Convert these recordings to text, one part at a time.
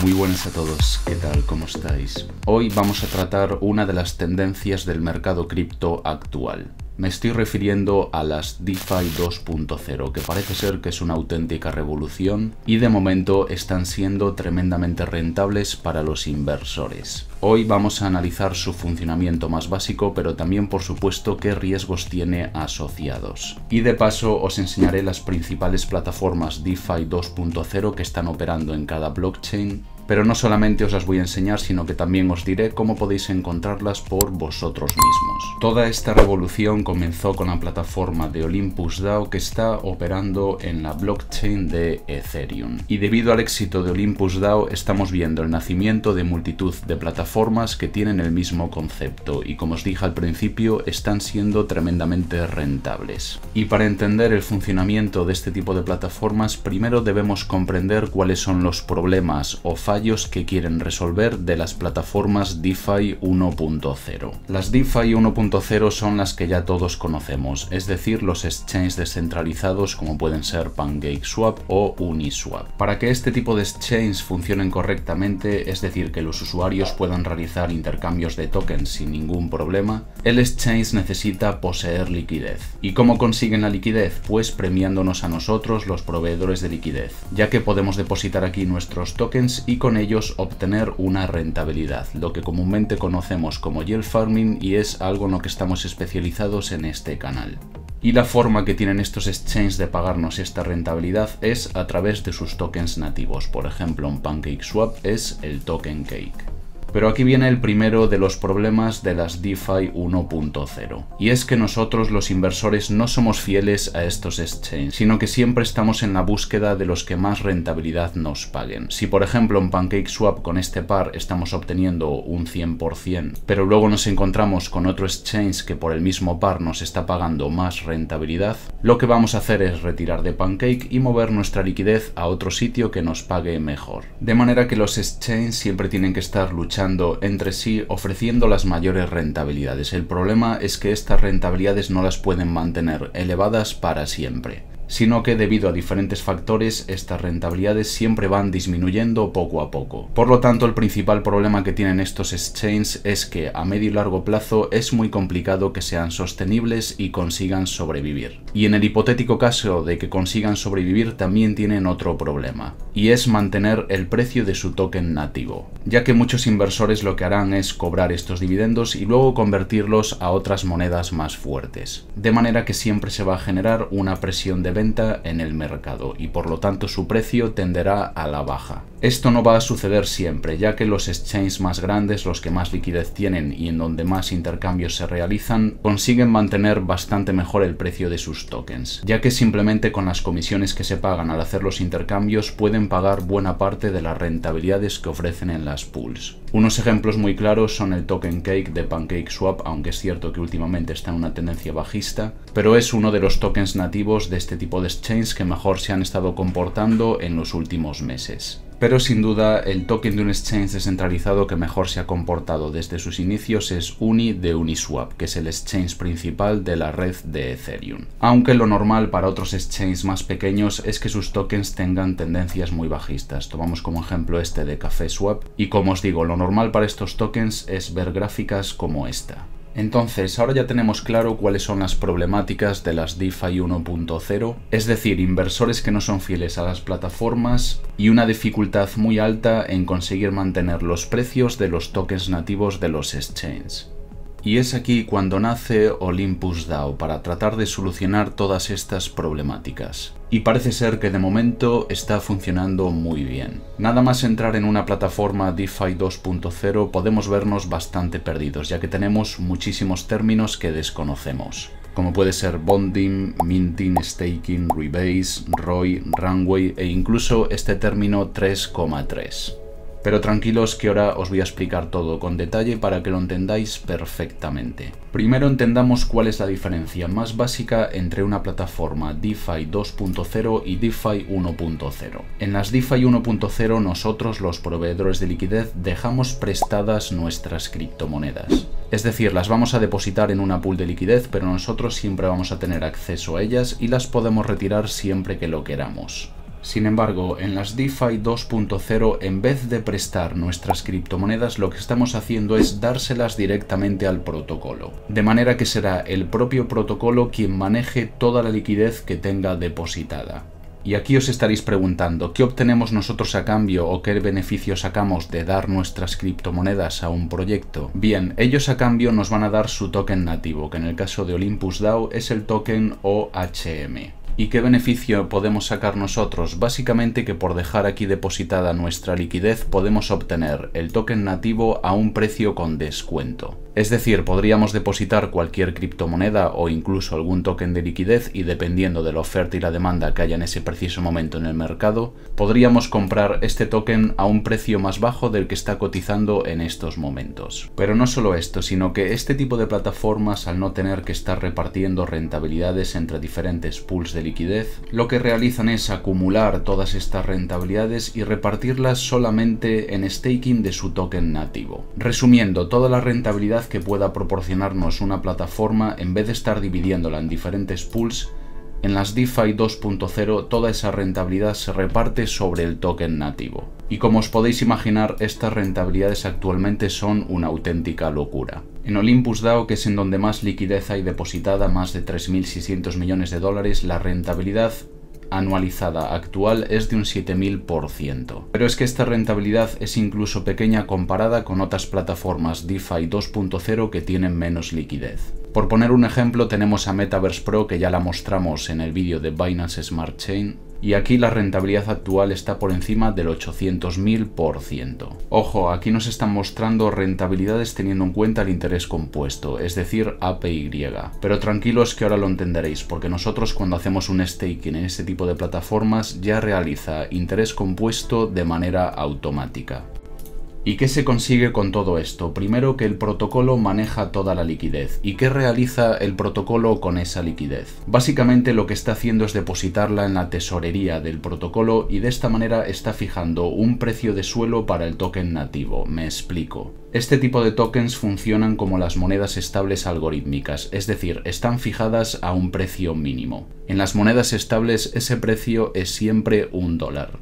Muy buenas a todos, ¿qué tal? ¿Cómo estáis? Hoy vamos a tratar una de las tendencias del mercado cripto actual, me estoy refiriendo a las DeFi 2.0, que parece ser que es una auténtica revolución y de momento están siendo tremendamente rentables para los inversores. Hoy vamos a analizar su funcionamiento más básico, pero también por supuesto qué riesgos tiene asociados. Y de paso os enseñaré las principales plataformas DeFi 2.0 que están operando en cada blockchain pero no solamente os las voy a enseñar, sino que también os diré cómo podéis encontrarlas por vosotros mismos. Toda esta revolución comenzó con la plataforma de Olympus DAO que está operando en la blockchain de Ethereum. Y debido al éxito de Olympus DAO estamos viendo el nacimiento de multitud de plataformas que tienen el mismo concepto y como os dije al principio están siendo tremendamente rentables. Y para entender el funcionamiento de este tipo de plataformas primero debemos comprender cuáles son los problemas o fallos que quieren resolver de las plataformas DeFi 1.0. Las DeFi 1.0 son las que ya todos conocemos, es decir, los exchanges descentralizados como pueden ser PancakeSwap o Uniswap. Para que este tipo de exchanges funcionen correctamente, es decir, que los usuarios puedan realizar intercambios de tokens sin ningún problema, el exchange necesita poseer liquidez. ¿Y cómo consiguen la liquidez? Pues premiándonos a nosotros los proveedores de liquidez, ya que podemos depositar aquí nuestros tokens y con ellos obtener una rentabilidad, lo que comúnmente conocemos como yield farming y es algo en lo que estamos especializados en este canal. Y la forma que tienen estos exchanges de pagarnos esta rentabilidad es a través de sus tokens nativos, por ejemplo en Swap es el token Cake. Pero aquí viene el primero de los problemas de las DeFi 1.0. Y es que nosotros los inversores no somos fieles a estos exchanges, sino que siempre estamos en la búsqueda de los que más rentabilidad nos paguen. Si por ejemplo en PancakeSwap con este par estamos obteniendo un 100%, pero luego nos encontramos con otro exchange que por el mismo par nos está pagando más rentabilidad, lo que vamos a hacer es retirar de Pancake y mover nuestra liquidez a otro sitio que nos pague mejor. De manera que los exchanges siempre tienen que estar luchando entre sí ofreciendo las mayores rentabilidades. El problema es que estas rentabilidades no las pueden mantener elevadas para siempre sino que debido a diferentes factores estas rentabilidades siempre van disminuyendo poco a poco. Por lo tanto, el principal problema que tienen estos exchanges es que a medio y largo plazo es muy complicado que sean sostenibles y consigan sobrevivir. Y en el hipotético caso de que consigan sobrevivir también tienen otro problema, y es mantener el precio de su token nativo, ya que muchos inversores lo que harán es cobrar estos dividendos y luego convertirlos a otras monedas más fuertes, de manera que siempre se va a generar una presión de venta en el mercado y por lo tanto su precio tenderá a la baja. Esto no va a suceder siempre, ya que los exchanges más grandes, los que más liquidez tienen y en donde más intercambios se realizan, consiguen mantener bastante mejor el precio de sus tokens, ya que simplemente con las comisiones que se pagan al hacer los intercambios pueden pagar buena parte de las rentabilidades que ofrecen en las pools. Unos ejemplos muy claros son el token Cake de PancakeSwap, aunque es cierto que últimamente está en una tendencia bajista, pero es uno de los tokens nativos de este tipo de exchange que mejor se han estado comportando en los últimos meses. Pero sin duda el token de un exchange descentralizado que mejor se ha comportado desde sus inicios es Uni de Uniswap, que es el exchange principal de la red de Ethereum. Aunque lo normal para otros exchanges más pequeños es que sus tokens tengan tendencias muy bajistas. Tomamos como ejemplo este de CafeSwap y como os digo, lo normal para estos tokens es ver gráficas como esta. Entonces, ahora ya tenemos claro cuáles son las problemáticas de las DeFi 1.0, es decir, inversores que no son fieles a las plataformas y una dificultad muy alta en conseguir mantener los precios de los tokens nativos de los exchanges. Y es aquí cuando nace Olympus DAO para tratar de solucionar todas estas problemáticas. Y parece ser que de momento está funcionando muy bien. Nada más entrar en una plataforma DeFi 2.0 podemos vernos bastante perdidos, ya que tenemos muchísimos términos que desconocemos como puede ser bonding, minting, staking, rebase, ROI, runway e incluso este término 3,3. Pero tranquilos que ahora os voy a explicar todo con detalle para que lo entendáis perfectamente. Primero entendamos cuál es la diferencia más básica entre una plataforma DeFi 2.0 y DeFi 1.0. En las DeFi 1.0 nosotros los proveedores de liquidez dejamos prestadas nuestras criptomonedas. Es decir, las vamos a depositar en una pool de liquidez, pero nosotros siempre vamos a tener acceso a ellas y las podemos retirar siempre que lo queramos. Sin embargo, en las DeFi 2.0, en vez de prestar nuestras criptomonedas, lo que estamos haciendo es dárselas directamente al protocolo. De manera que será el propio protocolo quien maneje toda la liquidez que tenga depositada. Y aquí os estaréis preguntando, ¿qué obtenemos nosotros a cambio o qué beneficio sacamos de dar nuestras criptomonedas a un proyecto? Bien, ellos a cambio nos van a dar su token nativo, que en el caso de Olympus DAO es el token OHM. ¿Y qué beneficio podemos sacar nosotros? Básicamente que por dejar aquí depositada nuestra liquidez podemos obtener el token nativo a un precio con descuento. Es decir, podríamos depositar cualquier criptomoneda o incluso algún token de liquidez y dependiendo de la oferta y la demanda que haya en ese preciso momento en el mercado, podríamos comprar este token a un precio más bajo del que está cotizando en estos momentos. Pero no solo esto, sino que este tipo de plataformas al no tener que estar repartiendo rentabilidades entre diferentes pools de liquidez, lo que realizan es acumular todas estas rentabilidades y repartirlas solamente en staking de su token nativo. Resumiendo, toda la rentabilidad que pueda proporcionarnos una plataforma, en vez de estar dividiéndola en diferentes pools, en las DeFi 2.0 toda esa rentabilidad se reparte sobre el token nativo. Y como os podéis imaginar, estas rentabilidades actualmente son una auténtica locura. En Olympus DAO, que es en donde más liquidez hay depositada, más de 3.600 millones de dólares, la rentabilidad anualizada actual es de un 7000%. Pero es que esta rentabilidad es incluso pequeña comparada con otras plataformas DeFi 2.0 que tienen menos liquidez. Por poner un ejemplo, tenemos a Metaverse Pro que ya la mostramos en el vídeo de Binance Smart Chain y aquí la rentabilidad actual está por encima del 800.000%. Ojo, aquí nos están mostrando rentabilidades teniendo en cuenta el interés compuesto, es decir, APY. Pero tranquilos que ahora lo entenderéis, porque nosotros cuando hacemos un staking en este tipo de plataformas ya realiza interés compuesto de manera automática. ¿Y qué se consigue con todo esto? Primero que el protocolo maneja toda la liquidez. ¿Y qué realiza el protocolo con esa liquidez? Básicamente lo que está haciendo es depositarla en la tesorería del protocolo y de esta manera está fijando un precio de suelo para el token nativo. Me explico. Este tipo de tokens funcionan como las monedas estables algorítmicas, es decir, están fijadas a un precio mínimo. En las monedas estables ese precio es siempre un dólar.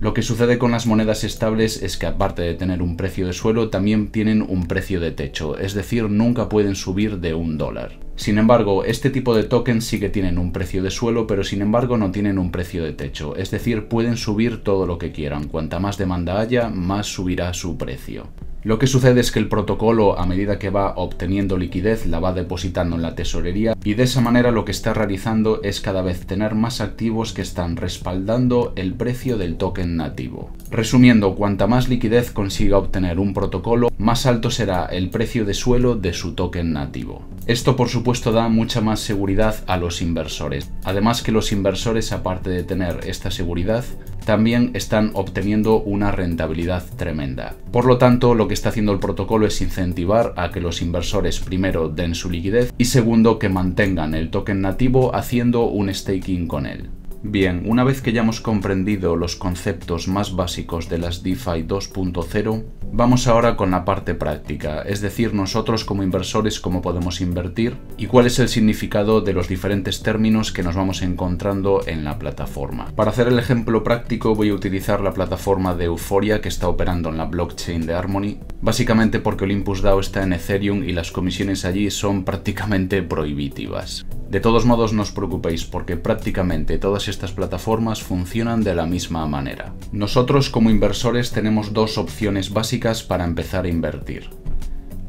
Lo que sucede con las monedas estables es que aparte de tener un precio de suelo, también tienen un precio de techo, es decir, nunca pueden subir de un dólar. Sin embargo, este tipo de tokens sí que tienen un precio de suelo, pero sin embargo no tienen un precio de techo, es decir, pueden subir todo lo que quieran, cuanta más demanda haya, más subirá su precio. Lo que sucede es que el protocolo, a medida que va obteniendo liquidez, la va depositando en la tesorería y de esa manera lo que está realizando es cada vez tener más activos que están respaldando el precio del token nativo. Resumiendo, cuanta más liquidez consiga obtener un protocolo, más alto será el precio de suelo de su token nativo. Esto por supuesto da mucha más seguridad a los inversores. Además que los inversores, aparte de tener esta seguridad, también están obteniendo una rentabilidad tremenda. Por lo tanto, lo que está haciendo el protocolo es incentivar a que los inversores primero den su liquidez y segundo que mantengan el token nativo haciendo un staking con él. Bien, una vez que ya hemos comprendido los conceptos más básicos de las DeFi 2.0, Vamos ahora con la parte práctica, es decir, nosotros como inversores cómo podemos invertir y cuál es el significado de los diferentes términos que nos vamos encontrando en la plataforma. Para hacer el ejemplo práctico voy a utilizar la plataforma de euforia que está operando en la blockchain de Harmony, básicamente porque Olympus DAO está en Ethereum y las comisiones allí son prácticamente prohibitivas. De todos modos no os preocupéis porque prácticamente todas estas plataformas funcionan de la misma manera. Nosotros como inversores tenemos dos opciones básicas para empezar a invertir.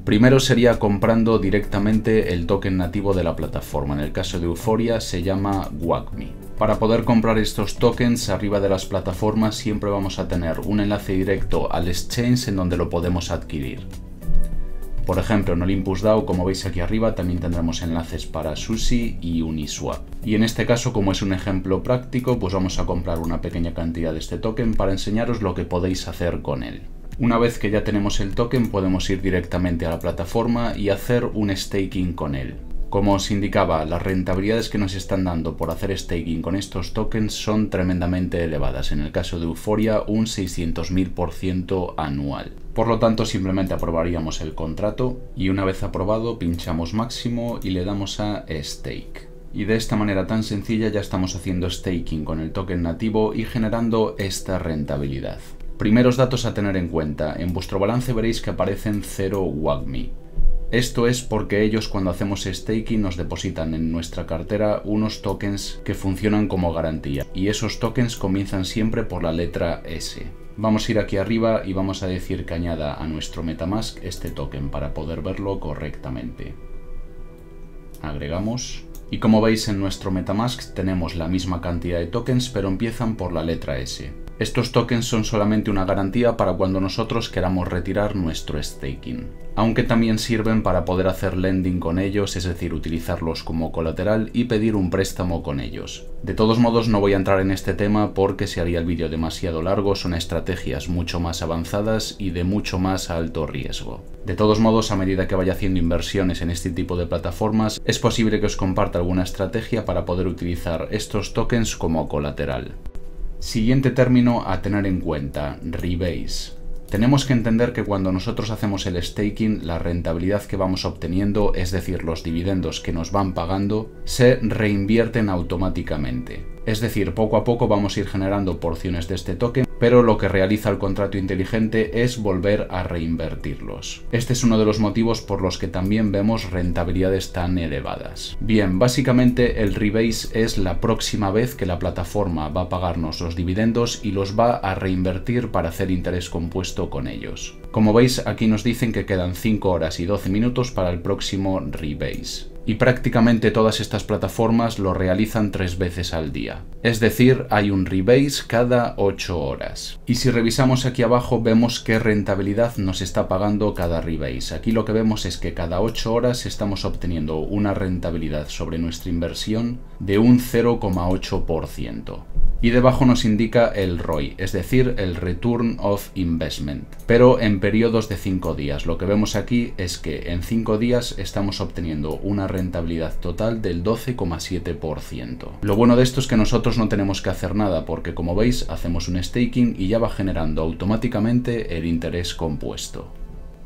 Primero sería comprando directamente el token nativo de la plataforma, en el caso de Euforia se llama WACMI. Para poder comprar estos tokens arriba de las plataformas siempre vamos a tener un enlace directo al exchange en donde lo podemos adquirir. Por ejemplo, en Olympus DAO, como veis aquí arriba, también tendremos enlaces para Sushi y Uniswap. Y en este caso, como es un ejemplo práctico, pues vamos a comprar una pequeña cantidad de este token para enseñaros lo que podéis hacer con él. Una vez que ya tenemos el token podemos ir directamente a la plataforma y hacer un staking con él. Como os indicaba, las rentabilidades que nos están dando por hacer staking con estos tokens son tremendamente elevadas, en el caso de Euforia un 600.000% anual. Por lo tanto, simplemente aprobaríamos el contrato y una vez aprobado pinchamos máximo y le damos a stake. Y de esta manera tan sencilla ya estamos haciendo staking con el token nativo y generando esta rentabilidad. Primeros datos a tener en cuenta. En vuestro balance veréis que aparecen 0 WAGMI. Esto es porque ellos cuando hacemos staking nos depositan en nuestra cartera unos tokens que funcionan como garantía y esos tokens comienzan siempre por la letra S. Vamos a ir aquí arriba y vamos a decir que añada a nuestro Metamask este token para poder verlo correctamente. Agregamos. Y como veis en nuestro Metamask tenemos la misma cantidad de tokens pero empiezan por la letra S. Estos tokens son solamente una garantía para cuando nosotros queramos retirar nuestro staking, aunque también sirven para poder hacer lending con ellos, es decir, utilizarlos como colateral y pedir un préstamo con ellos. De todos modos no voy a entrar en este tema porque se haría el vídeo demasiado largo, son estrategias mucho más avanzadas y de mucho más alto riesgo. De todos modos, a medida que vaya haciendo inversiones en este tipo de plataformas, es posible que os comparta alguna estrategia para poder utilizar estos tokens como colateral. Siguiente término a tener en cuenta, rebase. Tenemos que entender que cuando nosotros hacemos el staking, la rentabilidad que vamos obteniendo, es decir, los dividendos que nos van pagando, se reinvierten automáticamente. Es decir, poco a poco vamos a ir generando porciones de este token pero lo que realiza el contrato inteligente es volver a reinvertirlos. Este es uno de los motivos por los que también vemos rentabilidades tan elevadas. Bien, básicamente el rebase es la próxima vez que la plataforma va a pagarnos los dividendos y los va a reinvertir para hacer interés compuesto con ellos. Como veis, aquí nos dicen que quedan 5 horas y 12 minutos para el próximo rebase y prácticamente todas estas plataformas lo realizan tres veces al día. Es decir, hay un rebase cada 8 horas. Y si revisamos aquí abajo vemos qué rentabilidad nos está pagando cada rebase. Aquí lo que vemos es que cada 8 horas estamos obteniendo una rentabilidad sobre nuestra inversión de un 0,8%. Y debajo nos indica el ROI, es decir, el Return of Investment, pero en periodos de 5 días. Lo que vemos aquí es que en cinco días estamos obteniendo una rentabilidad rentabilidad total del 12,7%. Lo bueno de esto es que nosotros no tenemos que hacer nada porque como veis hacemos un staking y ya va generando automáticamente el interés compuesto.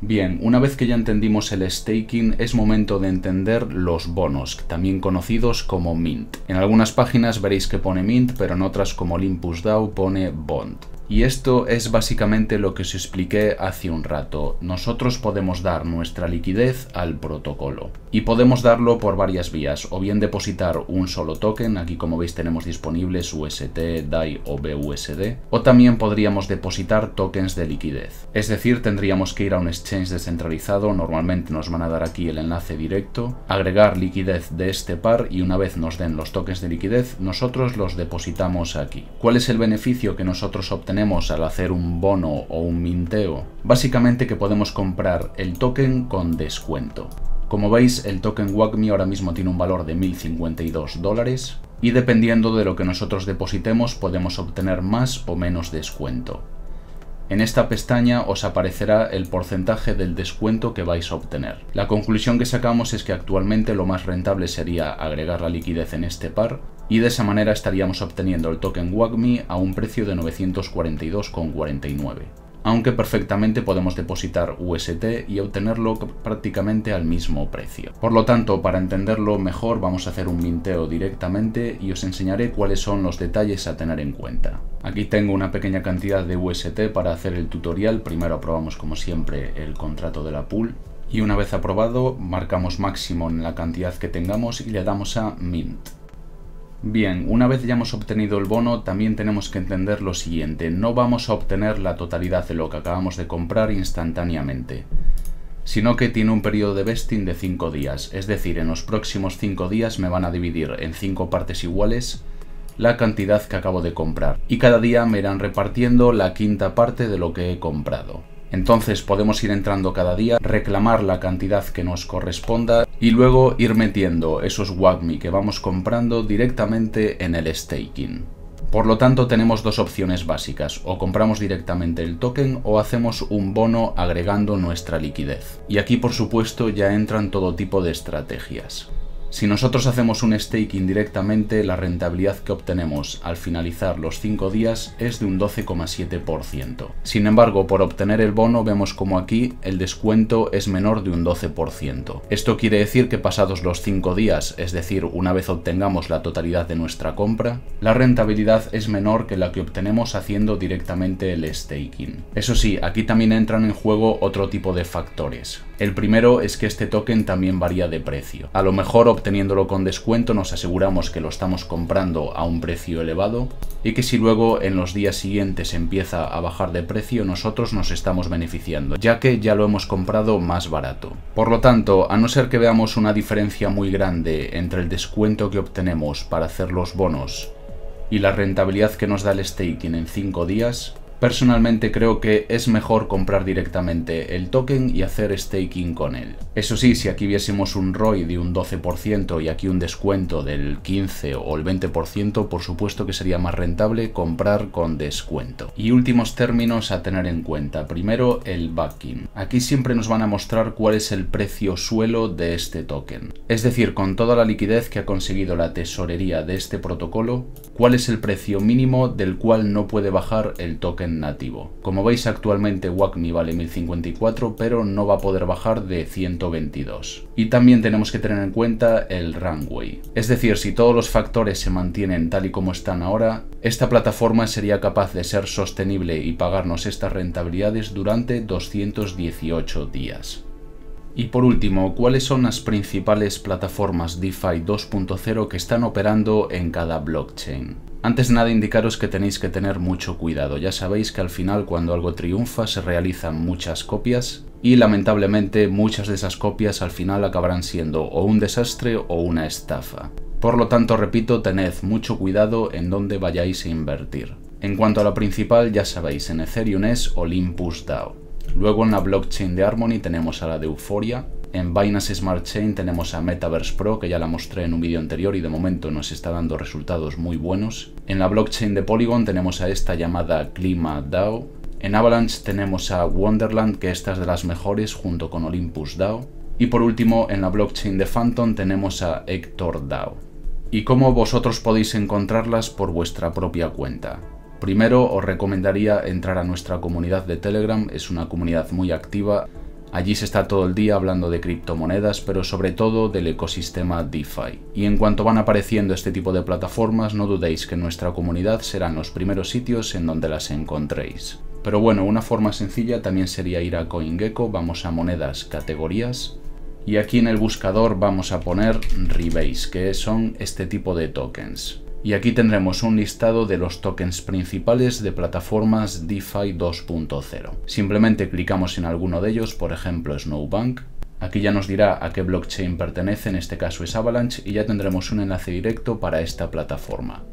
Bien, una vez que ya entendimos el staking, es momento de entender los bonos, también conocidos como Mint. En algunas páginas veréis que pone Mint, pero en otras como Olympus DAO pone Bond. Y esto es básicamente lo que os expliqué hace un rato. Nosotros podemos dar nuestra liquidez al protocolo y podemos darlo por varias vías, o bien depositar un solo token, aquí como veis tenemos disponibles UST, DAI o BUSD, o también podríamos depositar tokens de liquidez. Es decir, tendríamos que ir a un exchange descentralizado, normalmente nos van a dar aquí el enlace directo, agregar liquidez de este par y una vez nos den los tokens de liquidez, nosotros los depositamos aquí. ¿Cuál es el beneficio que nosotros obtenemos al hacer un bono o un minteo? Básicamente que podemos comprar el token con descuento. Como veis, el token WACMI ahora mismo tiene un valor de 1052 dólares y dependiendo de lo que nosotros depositemos podemos obtener más o menos descuento. En esta pestaña os aparecerá el porcentaje del descuento que vais a obtener. La conclusión que sacamos es que actualmente lo más rentable sería agregar la liquidez en este par y de esa manera estaríamos obteniendo el token WAGMI a un precio de 942,49 aunque perfectamente podemos depositar UST y obtenerlo prácticamente al mismo precio. Por lo tanto, para entenderlo mejor vamos a hacer un minteo directamente y os enseñaré cuáles son los detalles a tener en cuenta. Aquí tengo una pequeña cantidad de UST para hacer el tutorial, primero aprobamos como siempre el contrato de la pool y una vez aprobado marcamos máximo en la cantidad que tengamos y le damos a mint. Bien, una vez ya hemos obtenido el bono, también tenemos que entender lo siguiente. No vamos a obtener la totalidad de lo que acabamos de comprar instantáneamente, sino que tiene un periodo de vesting de 5 días. Es decir, en los próximos 5 días me van a dividir en 5 partes iguales la cantidad que acabo de comprar. Y cada día me irán repartiendo la quinta parte de lo que he comprado. Entonces podemos ir entrando cada día, reclamar la cantidad que nos corresponda y luego ir metiendo esos WAGMI que vamos comprando directamente en el staking. Por lo tanto tenemos dos opciones básicas, o compramos directamente el token o hacemos un bono agregando nuestra liquidez. Y aquí por supuesto ya entran todo tipo de estrategias. Si nosotros hacemos un staking directamente, la rentabilidad que obtenemos al finalizar los 5 días es de un 12,7%. Sin embargo, por obtener el bono vemos como aquí el descuento es menor de un 12%. Esto quiere decir que pasados los 5 días, es decir, una vez obtengamos la totalidad de nuestra compra, la rentabilidad es menor que la que obtenemos haciendo directamente el staking. Eso sí, aquí también entran en juego otro tipo de factores. El primero es que este token también varía de precio. A lo mejor obteniéndolo con descuento nos aseguramos que lo estamos comprando a un precio elevado y que si luego en los días siguientes empieza a bajar de precio nosotros nos estamos beneficiando, ya que ya lo hemos comprado más barato. Por lo tanto, a no ser que veamos una diferencia muy grande entre el descuento que obtenemos para hacer los bonos y la rentabilidad que nos da el staking en 5 días, Personalmente creo que es mejor comprar directamente el token y hacer staking con él. Eso sí, si aquí viésemos un ROI de un 12% y aquí un descuento del 15 o el 20%, por supuesto que sería más rentable comprar con descuento. Y últimos términos a tener en cuenta. Primero, el backing. Aquí siempre nos van a mostrar cuál es el precio suelo de este token. Es decir, con toda la liquidez que ha conseguido la tesorería de este protocolo, cuál es el precio mínimo del cual no puede bajar el token nativo. Como veis actualmente WACMI vale 1054 pero no va a poder bajar de 122. Y también tenemos que tener en cuenta el runway. Es decir, si todos los factores se mantienen tal y como están ahora, esta plataforma sería capaz de ser sostenible y pagarnos estas rentabilidades durante 218 días. Y por último, ¿cuáles son las principales plataformas DeFi 2.0 que están operando en cada blockchain? Antes de nada indicaros que tenéis que tener mucho cuidado, ya sabéis que al final cuando algo triunfa se realizan muchas copias y lamentablemente muchas de esas copias al final acabarán siendo o un desastre o una estafa. Por lo tanto, repito, tened mucho cuidado en dónde vayáis a invertir. En cuanto a la principal, ya sabéis, en Ethereum es Olympus DAO. Luego en la blockchain de Harmony tenemos a la de Euphoria, en Binance Smart Chain tenemos a Metaverse Pro, que ya la mostré en un vídeo anterior y de momento nos está dando resultados muy buenos. En la blockchain de Polygon tenemos a esta llamada Clima DAO. En Avalanche tenemos a Wonderland, que esta es de las mejores, junto con Olympus DAO. Y por último, en la blockchain de Phantom tenemos a Hector DAO. Y cómo vosotros podéis encontrarlas por vuestra propia cuenta. Primero os recomendaría entrar a nuestra comunidad de Telegram, es una comunidad muy activa. Allí se está todo el día hablando de criptomonedas, pero sobre todo del ecosistema DeFi. Y en cuanto van apareciendo este tipo de plataformas, no dudéis que nuestra comunidad serán los primeros sitios en donde las encontréis. Pero bueno, una forma sencilla también sería ir a CoinGecko, vamos a monedas, categorías, y aquí en el buscador vamos a poner Rebase, que son este tipo de tokens. Y aquí tendremos un listado de los tokens principales de plataformas DeFi 2.0. Simplemente clicamos en alguno de ellos, por ejemplo Snowbank. Aquí ya nos dirá a qué blockchain pertenece, en este caso es Avalanche, y ya tendremos un enlace directo para esta plataforma.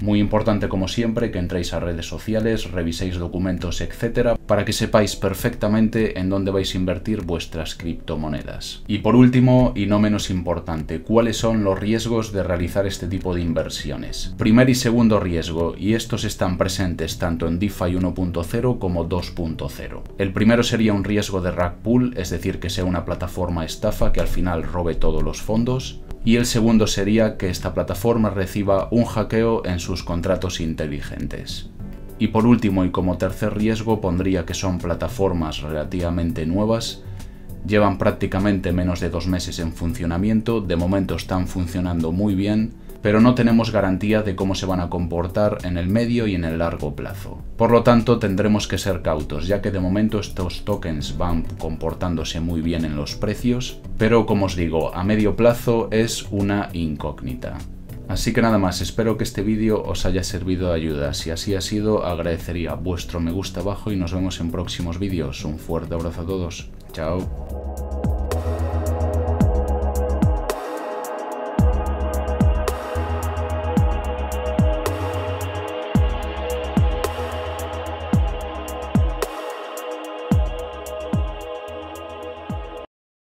Muy importante como siempre que entréis a redes sociales, reviséis documentos, etcétera, para que sepáis perfectamente en dónde vais a invertir vuestras criptomonedas. Y por último, y no menos importante, cuáles son los riesgos de realizar este tipo de inversiones. Primer y segundo riesgo, y estos están presentes tanto en DeFi 1.0 como 2.0. El primero sería un riesgo de rug Pool, es decir, que sea una plataforma estafa que al final robe todos los fondos y el segundo sería que esta plataforma reciba un hackeo en sus contratos inteligentes. Y por último y como tercer riesgo pondría que son plataformas relativamente nuevas, llevan prácticamente menos de dos meses en funcionamiento, de momento están funcionando muy bien pero no tenemos garantía de cómo se van a comportar en el medio y en el largo plazo. Por lo tanto, tendremos que ser cautos, ya que de momento estos tokens van comportándose muy bien en los precios, pero como os digo, a medio plazo es una incógnita. Así que nada más, espero que este vídeo os haya servido de ayuda. Si así ha sido, agradecería vuestro me gusta abajo y nos vemos en próximos vídeos. Un fuerte abrazo a todos. Chao.